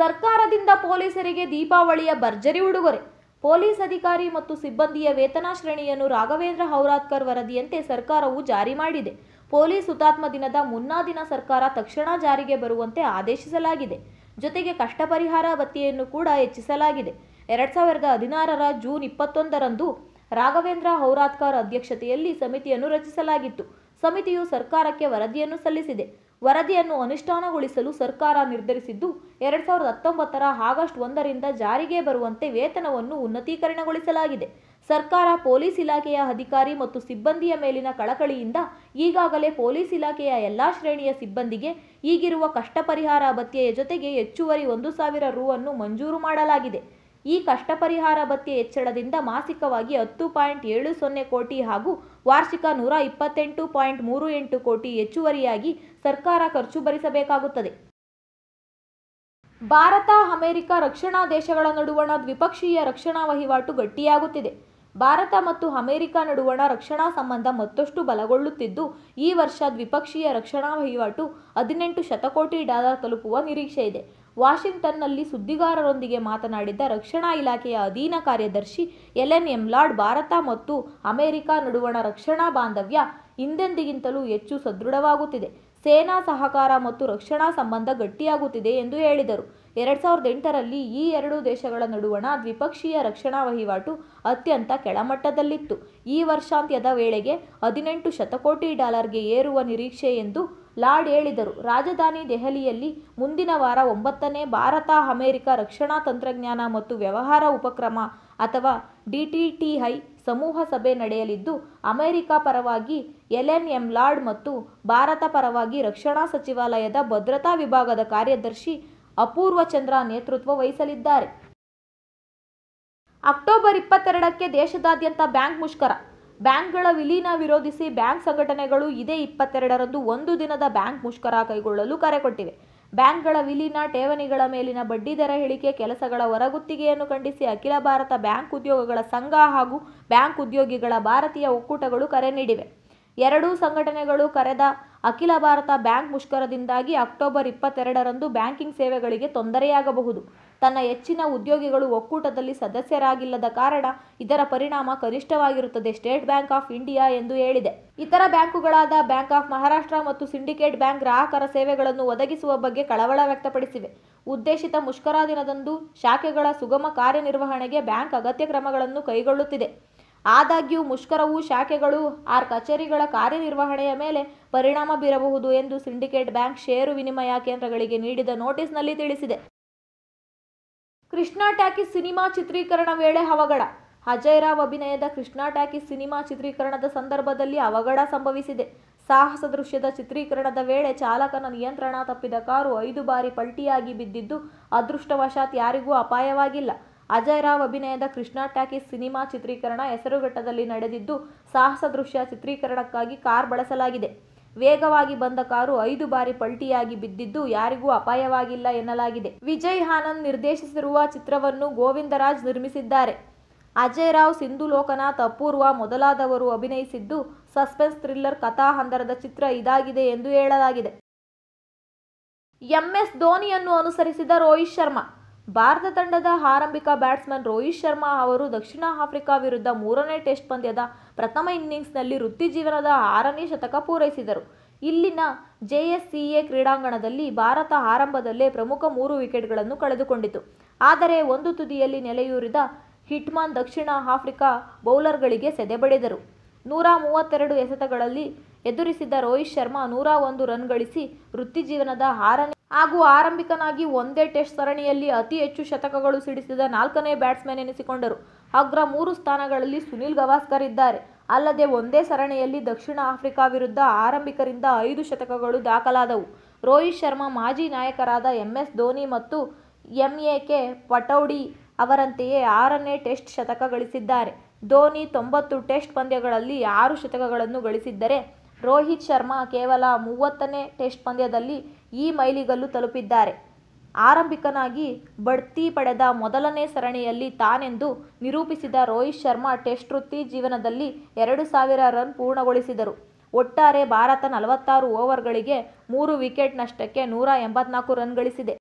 ಸರ್ಕಾರದಿಂದ ಪೊಲೀಸರಿಗೆ ದೀಪಾವಳಿಯ ಭರ್ಜರಿ ಉಡುಗೊರೆ ಪೊಲೀಸ್ ಅಧಿಕಾರಿ ಮತ್ತು ಸಿಬ್ಬಂದಿಯ ವೇತನ ಶ್ರೇಣಿಯನ್ನು ರಾಘವೇಂದ್ರ ಹೌರಾತ್ಕರ್ ವರದಿಯಂತೆ ಸರ್ಕಾರವು ಜಾರಿ ಮಾಡಿದೆ ಪೊಲೀಸ್ ಹುತಾತ್ಮ ದಿನದ ಮುನ್ನಾ ದಿನ ಸರ್ಕಾರ ತಕ್ಷಣ ಜಾರಿಗೆ ಬರುವಂತೆ ಆದೇಶಿಸಲಾಗಿದೆ ಜೊತೆಗೆ ಕಷ್ಟ ಪರಿಹಾರ ಭತ್ತೆಯನ್ನು ಕೂಡ ಹೆಚ್ಚಿಸಲಾಗಿದೆ ಎರಡ್ ಸಾವಿರದ ಹದಿನಾರರ ಜೂನ್ ಇಪ್ಪತ್ತೊಂದರಂದು ರಾಘವೇಂದ್ರ ಹೌರಾತ್ಕರ್ ಅಧ್ಯಕ್ಷತೆಯಲ್ಲಿ ಸಮಿತಿಯನ್ನು ರಚಿಸಲಾಗಿತ್ತು ಸಮಿತಿಯು ಸರ್ಕಾರಕ್ಕೆ ವರದಿಯನ್ನು ಸಲ್ಲಿಸಿದೆ ವರದಿಯನ್ನು ಅನುಷ್ಠಾನಗೊಳಿಸಲು ಸರ್ಕಾರ ನಿರ್ಧರಿಸಿದ್ದು ಎರಡ್ ಸಾವಿರದ ಹತ್ತೊಂಬತ್ತರ ಆಗಸ್ಟ್ ಒಂದರಿಂದ ಜಾರಿಗೆ ಬರುವಂತೆ ವೇತನವನ್ನು ಉನ್ನತೀಕರಣಗೊಳಿಸಲಾಗಿದೆ ಸರ್ಕಾರ ಪೊಲೀಸ್ ಇಲಾಖೆಯ ಅಧಿಕಾರಿ ಮತ್ತು ಸಿಬ್ಬಂದಿಯ ಮೇಲಿನ ಕಳಕಳಿಯಿಂದ ಈಗಾಗಲೇ ಪೊಲೀಸ್ ಇಲಾಖೆಯ ಎಲ್ಲಾ ಶ್ರೇಣಿಯ ಸಿಬ್ಬಂದಿಗೆ ಈಗಿರುವ ಕಷ್ಟ ಪರಿಹಾರ ಭತ್ಯೆಯ ಜೊತೆಗೆ ಹೆಚ್ಚುವರಿ ಒಂದು ಸಾವಿರ ರು ಅನ್ನು ಮಂಜೂರು ಮಾಡಲಾಗಿದೆ ಈ ಕಷ್ಟ ಪರಿಹಾರ ಭತ್ಯೆ ಹೆಚ್ಚಳದಿಂದ ಮಾಸಿಕವಾಗಿ ಹತ್ತು ಪಾಯಿಂಟ್ ಏಳು ಸೊನ್ನೆ ಕೋಟಿ ಹಾಗೂ ವಾರ್ಷಿಕ ನೂರ ಇಪ್ಪತ್ತೆಂಟು ಪಾಯಿಂಟ್ ಮೂರು ಎಂಟು ಕೋಟಿ ಹೆಚ್ಚುವರಿಯಾಗಿ ಸರ್ಕಾರ ಖರ್ಚು ಭರಿಸಬೇಕಾಗುತ್ತದೆ ಭಾರತ ಅಮೆರಿಕ ರಕ್ಷಣಾ ದೇಶಗಳ ನಡುವಣ ದ್ವಿಪಕ್ಷೀಯ ರಕ್ಷಣಾ ವಹಿವಾಟು ಗಟ್ಟಿಯಾಗುತ್ತಿದೆ ಭಾರತ ಮತ್ತು ಅಮೆರಿಕ ನಡುವಣ ರಕ್ಷಣಾ ಸಂಬಂಧ ಮತ್ತಷ್ಟು ಬಲಗೊಳ್ಳುತ್ತಿದ್ದು ಈ ವರ್ಷ ದ್ವಿಪಕ್ಷೀಯ ರಕ್ಷಣಾ ವಹಿವಾಟು ಹದಿನೆಂಟು ಶತಕೋಟಿ ಡಾಲರ್ ತಲುಪುವ ನಿರೀಕ್ಷೆ ಇದೆ ವಾಷಿಂಗ್ಟನ್ನಲ್ಲಿ ಸುದ್ದಿಗಾರರೊಂದಿಗೆ ಮಾತನಾಡಿದ ರಕ್ಷಣಾ ಇಲಾಖೆಯ ಅಧೀನ ಕಾರ್ಯದರ್ಶಿ ಎಲೆನ್ ಎಂಲಾಡ್ ಭಾರತ ಮತ್ತು ಅಮೆರಿಕ ನಡುವಣ ರಕ್ಷಣಾ ಬಾಂಧವ್ಯ ಹಿಂದೆಂದಿಗಿಂತಲೂ ಹೆಚ್ಚು ಸದೃಢವಾಗುತ್ತಿದೆ ಸೇನಾ ಸಹಕಾರ ಮತ್ತು ರಕ್ಷಣಾ ಸಂಬಂಧ ಗಟ್ಟಿಯಾಗುತ್ತಿದೆ ಎಂದು ಹೇಳಿದರು ಎರಡ್ ಸಾವಿರದ ಎಂಟರಲ್ಲಿ ಈ ಎರಡು ದೇಶಗಳ ನಡುವಣ ದ್ವಿಪಕ್ಷೀಯ ರಕ್ಷಣಾ ವಹಿವಾಟು ಅತ್ಯಂತ ಕೆಳಮಟ್ಟದಲ್ಲಿತ್ತು ಈ ವರ್ಷಾಂತ್ಯದ ವೇಳೆಗೆ ಹದಿನೆಂಟು ಶತಕೋಟಿ ಡಾಲರ್ಗೆ ಏರುವ ನಿರೀಕ್ಷೆ ಎಂದು ಲಾರ್ಡ್ ಹೇಳಿದರು ರಾಜಧಾನಿ ದೆಹಲಿಯಲ್ಲಿ ಮುಂದಿನ ವಾರ ಒಂಬತ್ತನೇ ಭಾರತ ಅಮೆರಿಕ ರಕ್ಷಣಾ ತಂತ್ರಜ್ಞಾನ ಮತ್ತು ವ್ಯವಹಾರ ಉಪಕ್ರಮ ಅಥವಾ ಡಿಟಿಟಿಐ ಸಮೂಹ ಸಭೆ ನಡೆಯಲಿದ್ದು ಅಮೆರಿಕ ಪರವಾಗಿ ಎಲೆನ್ ಎಂ ಲಾರ್ಡ್ ಮತ್ತು ಭಾರತ ಪರವಾಗಿ ರಕ್ಷಣಾ ಸಚಿವಾಲಯದ ಭದ್ರತಾ ವಿಭಾಗದ ಕಾರ್ಯದರ್ಶಿ ಅಪೂರ್ವ ಚಂದ್ರ ನೇತೃತ್ವ ವಹಿಸಲಿದ್ದಾರೆ ಅಕ್ಟೋಬರ್ ಇಪ್ಪತ್ತೆರಡಕ್ಕೆ ದೇಶದಾದ್ಯಂತ ಬ್ಯಾಂಕ್ ಮುಷ್ಕರ ಬ್ಯಾಂಕ್ಗಳ ವಿಲೀನ ವಿರೋಧಿಸಿ ಬ್ಯಾಂಕ್ ಸಂಘಟನೆಗಳು ಇದೇ ಇಪ್ಪತ್ತೆರಡರಂದು ಒಂದು ದಿನದ ಬ್ಯಾಂಕ್ ಮುಷ್ಕರ ಕೈಗೊಳ್ಳಲು ಕರೆ ಕೊಟ್ಟಿವೆ ಬ್ಯಾಂಕ್ಗಳ ವಿಲೀನ ಠೇವಣಿಗಳ ಮೇಲಿನ ಬಡ್ಡಿದರ ಇಳಿಕೆ ಕೆಲಸಗಳ ಹೊರಗುತ್ತಿಗೆಯನ್ನು ಖಂಡಿಸಿ ಅಖಿಲ ಭಾರತ ಬ್ಯಾಂಕ್ ಉದ್ಯೋಗಗಳ ಸಂಘ ಹಾಗೂ ಬ್ಯಾಂಕ್ ಉದ್ಯೋಗಿಗಳ ಭಾರತೀಯ ಒಕ್ಕೂಟಗಳು ಕರೆ ನೀಡಿವೆ ಎರಡೂ ಸಂಘಟನೆಗಳು ಕರೆದ ಅಖಿಲ ಭಾರತ ಬ್ಯಾಂಕ್ ಮುಷ್ಕರದಿಂದಾಗಿ ಅಕ್ಟೋಬರ್ ಇಪ್ಪತ್ತೆರಡರಂದು ಬ್ಯಾಂಕಿಂಗ್ ಸೇವೆಗಳಿಗೆ ತೊಂದರೆಯಾಗಬಹುದು ತನ್ನ ಹೆಚ್ಚಿನ ಉದ್ಯೋಗಿಗಳು ಒಕ್ಕೂಟದಲ್ಲಿ ಸದಸ್ಯರಾಗಿಲ್ಲದ ಕಾರಣ ಇದರ ಪರಿಣಾಮ ಕನಿಷ್ಠವಾಗಿರುತ್ತದೆ ಸ್ಟೇಟ್ ಬ್ಯಾಂಕ್ ಆಫ್ ಇಂಡಿಯಾ ಎಂದು ಹೇಳಿದೆ ಇತರ ಬ್ಯಾಂಕುಗಳಾದ ಬ್ಯಾಂಕ್ ಆಫ್ ಮಹಾರಾಷ್ಟ್ರ ಮತ್ತು ಸಿಂಡಿಕೇಟ್ ಬ್ಯಾಂಕ್ ಗ್ರಾಹಕರ ಸೇವೆಗಳನ್ನು ಒದಗಿಸುವ ಬಗ್ಗೆ ಕಳವಳ ವ್ಯಕ್ತಪಡಿಸಿವೆ ಉದ್ದೇಶಿತ ಮುಷ್ಕರ ದಿನದಂದು ಶಾಖೆಗಳ ಸುಗಮ ಕಾರ್ಯನಿರ್ವಹಣೆಗೆ ಬ್ಯಾಂಕ್ ಅಗತ್ಯ ಕ್ರಮಗಳನ್ನು ಕೈಗೊಳ್ಳುತ್ತಿದೆ ಆದಾಗ್ಯೂ ಮುಷ್ಕರವೂ ಶಾಖೆಗಳು ಆರ್ ಕಚೇರಿಗಳ ಕಾರ್ಯನಿರ್ವಹಣೆಯ ಮೇಲೆ ಪರಿಣಾಮ ಬೀರಬಹುದು ಎಂದು ಸಿಂಡಿಕೇಟ್ ಬ್ಯಾಂಕ್ ಷೇರು ವಿನಿಮಯ ಕೇಂದ್ರಗಳಿಗೆ ನೀಡಿದ ನೋಟಿಸ್ನಲ್ಲಿ ತಿಳಿಸಿದೆ ಕೃಷ್ಣಾ ಟ್ಯಾಕಿಸ್ ಸಿನಿಮಾ ಚಿತ್ರೀಕರಣ ವೇಳೆ ಅವಘಡ ಅಜಯ್ ರಾವ್ ಅಭಿನಯದ ಕೃಷ್ಣಾ ಟ್ಯಾಕಿಸ್ ಸಿನಿಮಾ ಚಿತ್ರೀಕರಣದ ಸಂದರ್ಭದಲ್ಲಿ ಅವಘಡ ಸಂಭವಿಸಿದೆ ಸಾಹಸ ದೃಶ್ಯದ ಚಿತ್ರೀಕರಣದ ವೇಳೆ ಚಾಲಕನ ನಿಯಂತ್ರಣ ತಪ್ಪಿದ ಕಾರು ಐದು ಬಾರಿ ಪಲ್ಟಿಯಾಗಿ ಬಿದ್ದಿದ್ದು ಅದೃಷ್ಟವಶಾತ್ ಯಾರಿಗೂ ಅಪಾಯವಾಗಿಲ್ಲ ಅಜಯ್ ರಾವ್ ಅಭಿನಯದ ಕೃಷ್ಣ ಟ್ಯಾಕಿಸ್ ಸಿನಿಮಾ ಚಿತ್ರೀಕರಣ ಹೆಸರುಘಟ್ಟದಲ್ಲಿ ನಡೆದಿದ್ದು ಸಾಹಸ ದೃಶ್ಯ ಚಿತ್ರೀಕರಣಕ್ಕಾಗಿ ಕಾರ್ ಬಳಸಲಾಗಿದೆ ವೇಗವಾಗಿ ಬಂದ ಕಾರು ಐದು ಬಾರಿ ಪಲ್ಟಿಯಾಗಿ ಬಿದ್ದಿದ್ದು ಯಾರಿಗೂ ಅಪಾಯವಾಗಿಲ್ಲ ಎನ್ನಲಾಗಿದೆ ವಿಜಯ್ ಆನಂದ್ ನಿರ್ದೇಶಿಸಿರುವ ಚಿತ್ರವನ್ನು ಗೋವಿಂದರಾಜ್ ನಿರ್ಮಿಸಿದ್ದಾರೆ ಅಜಯ್ ರಾವ್ ಸಿಂಧು ಲೋಕನಾಥ್ ಅಪೂರ್ವ ಮೊದಲಾದವರು ಅಭಿನಯಿಸಿದ್ದು ಸಸ್ಪೆನ್ಸ್ ಥ್ರಿಲ್ಲರ್ ಕಥಾ ಹಂದರದ ಚಿತ್ರ ಇದಾಗಿದೆ ಎಂದು ಹೇಳಲಾಗಿದೆ ಎಂಎಸ್ ಧೋನಿಯನ್ನು ಅನುಸರಿಸಿದ ರೋಹಿತ್ ಶರ್ಮಾ ಭಾರತ ತಂಡದ ಆರಂಭಿಕ ಬ್ಯಾಟ್ಸ್ಮನ್ ರೋಹಿತ್ ಶರ್ಮಾ ಅವರು ದಕ್ಷಿಣ ಆಫ್ರಿಕಾ ವಿರುದ್ಧ ಮೂರನೇ ಟೆಸ್ಟ್ ಪಂದ್ಯದ ಪ್ರಥಮ ಇನ್ನಿಂಗ್ಸ್ನಲ್ಲಿ ವೃತ್ತಿಜೀವನದ ಆರನೇ ಶತಕ ಪೂರೈಸಿದರು ಇಲ್ಲಿನ ಜೆಎಸ್ಸಿಎ ಕ್ರೀಡಾಂಗಣದಲ್ಲಿ ಭಾರತ ಆರಂಭದಲ್ಲೇ ಪ್ರಮುಖ ಮೂರು ವಿಕೆಟ್ಗಳನ್ನು ಕಳೆದುಕೊಂಡಿತು ಆದರೆ ಒಂದು ತುದಿಯಲ್ಲಿ ನೆಲೆಯೂರಿದ ಹಿಟ್ಮಾನ್ ದಕ್ಷಿಣ ಆಫ್ರಿಕಾ ಬೌಲರ್ಗಳಿಗೆ ಸೆದೆಬಡಿದರು ನೂರ ಮೂವತ್ತೆರಡು ಎಸೆತಗಳಲ್ಲಿ ಎದುರಿಸಿದ್ದ ರೋಹಿತ್ ಶರ್ಮಾ ನೂರ ಒಂದು ರನ್ ಗಳಿಸಿ ವೃತ್ತಿಜೀವನದ ಆರನೇ ಹಾಗೂ ಆರಂಭಿಕನಾಗಿ ಒಂದೇ ಟೆಸ್ಟ್ ಸರಣಿಯಲ್ಲಿ ಅತಿ ಹೆಚ್ಚು ಶತಕಗಳು ಸಿಡಿಸಿದ ನಾಲ್ಕನೇ ಬ್ಯಾಟ್ಸ್ಮನ್ ಎನಿಸಿಕೊಂಡರು ಅಗ್ರ ಮೂರು ಸ್ಥಾನಗಳಲ್ಲಿ ಸುನಿಲ್ ಗವಾಸ್ಕರ್ ಇದ್ದಾರೆ ಅಲ್ಲದೆ ಒಂದೇ ಸರಣಿಯಲ್ಲಿ ದಕ್ಷಿಣ ಆಫ್ರಿಕಾ ವಿರುದ್ಧ ಆರಂಭಿಕರಿಂದ ಐದು ಶತಕಗಳು ದಾಖಲಾದವು ರೋಹಿತ್ ಶರ್ಮಾ ಮಾಜಿ ನಾಯಕರಾದ ಎಂಎಸ್ ಧೋನಿ ಮತ್ತು ಎಂಎಕೆ ಪಟೌಡಿ ಅವರಂತೆಯೇ ಆರನೇ ಟೆಸ್ಟ್ ಶತಕ ಗಳಿಸಿದ್ದಾರೆ ಧೋನಿ ತೊಂಬತ್ತು ಟೆಸ್ಟ್ ಪಂದ್ಯಗಳಲ್ಲಿ ಆರು ಶತಕಗಳನ್ನು ಗಳಿಸಿದ್ದರೆ ರೋಹಿತ್ ಶರ್ಮಾ ಕೇವಲ ಮೂವತ್ತನೇ ಟೆಸ್ಟ್ ಪಂದ್ಯದಲ್ಲಿ ಈ ಮೈಲಿಗಲ್ಲು ತಲುಪಿದ್ದಾರೆ ಆರಂಭಿಕನಾಗಿ ಬಡ್ತಿ ಪಡೆದ ಮೊದಲನೇ ಸರಣಿಯಲ್ಲಿ ತಾನೆಂದು ನಿರೂಪಿಸಿದ ರೋಹಿತ್ ಶರ್ಮಾ ಟೆಸ್ಟ್ ವೃತ್ತಿ ಜೀವನದಲ್ಲಿ ಎರಡು ಸಾವಿರ ರನ್ ಪೂರ್ಣಗೊಳಿಸಿದರು ಒಟ್ಟಾರೆ ಭಾರತ ನಲವತ್ತಾರು ಓವರ್ಗಳಿಗೆ ಮೂರು ವಿಕೆಟ್ ನಷ್ಟಕ್ಕೆ ನೂರ ಎಂಬತ್ನಾಲ್ಕು ರನ್ ಗಳಿಸಿದೆ